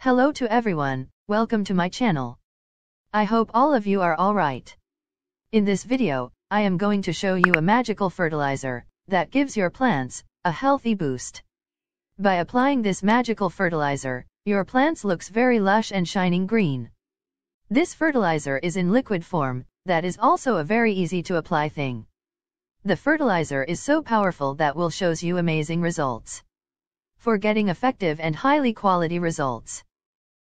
Hello to everyone, welcome to my channel. I hope all of you are alright. In this video, I am going to show you a magical fertilizer that gives your plants a healthy boost. By applying this magical fertilizer, your plants looks very lush and shining green. This fertilizer is in liquid form, that is also a very easy to apply thing. The fertilizer is so powerful that will shows you amazing results. For getting effective and highly quality results.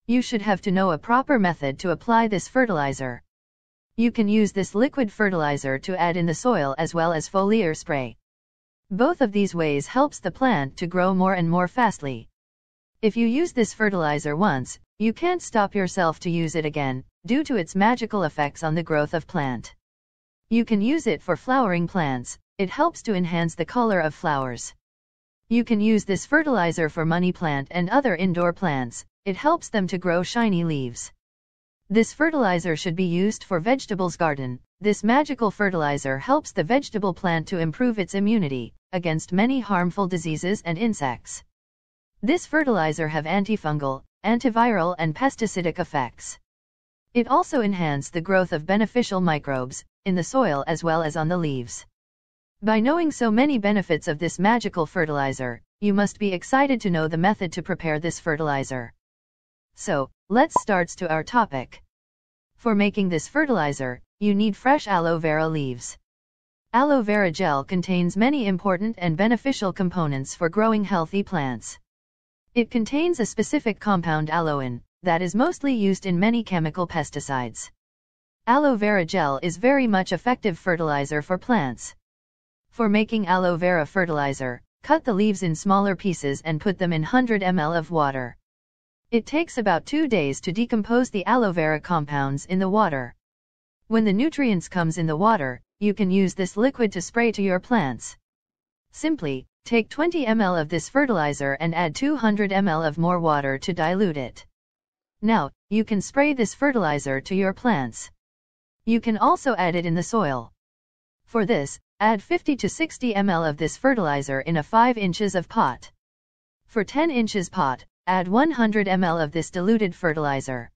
You should have to know a proper method to apply this fertilizer. You can use this liquid fertilizer to add in the soil as well as foliar spray. Both of these ways helps the plant to grow more and more fastly. If you use this fertilizer once, you can't stop yourself to use it again, due to its magical effects on the growth of plant. You can use it for flowering plants, it helps to enhance the color of flowers. You can use this fertilizer for money plant and other indoor plants, it helps them to grow shiny leaves. This fertilizer should be used for vegetables garden. This magical fertilizer helps the vegetable plant to improve its immunity against many harmful diseases and insects. This fertilizer have antifungal, antiviral and pesticidic effects. It also enhance the growth of beneficial microbes in the soil as well as on the leaves. By knowing so many benefits of this magical fertilizer, you must be excited to know the method to prepare this fertilizer. So, let's start to our topic. For making this fertilizer, you need fresh aloe vera leaves. Aloe vera gel contains many important and beneficial components for growing healthy plants. It contains a specific compound aloin, that is mostly used in many chemical pesticides. Aloe vera gel is very much effective fertilizer for plants. For making aloe vera fertilizer, cut the leaves in smaller pieces and put them in 100 ml of water. It takes about two days to decompose the aloe vera compounds in the water. When the nutrients comes in the water, you can use this liquid to spray to your plants. Simply, take 20 ml of this fertilizer and add 200 ml of more water to dilute it. Now, you can spray this fertilizer to your plants. You can also add it in the soil. For this, add 50 to 60 ml of this fertilizer in a 5 inches of pot. For 10 inches pot, Add 100 ml of this diluted fertilizer.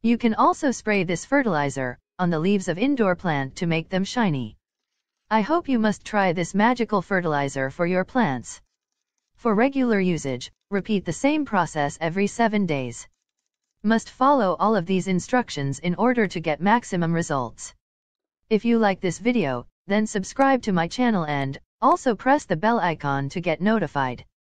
You can also spray this fertilizer on the leaves of indoor plant to make them shiny. I hope you must try this magical fertilizer for your plants. For regular usage, repeat the same process every 7 days. Must follow all of these instructions in order to get maximum results. If you like this video, then subscribe to my channel and also press the bell icon to get notified.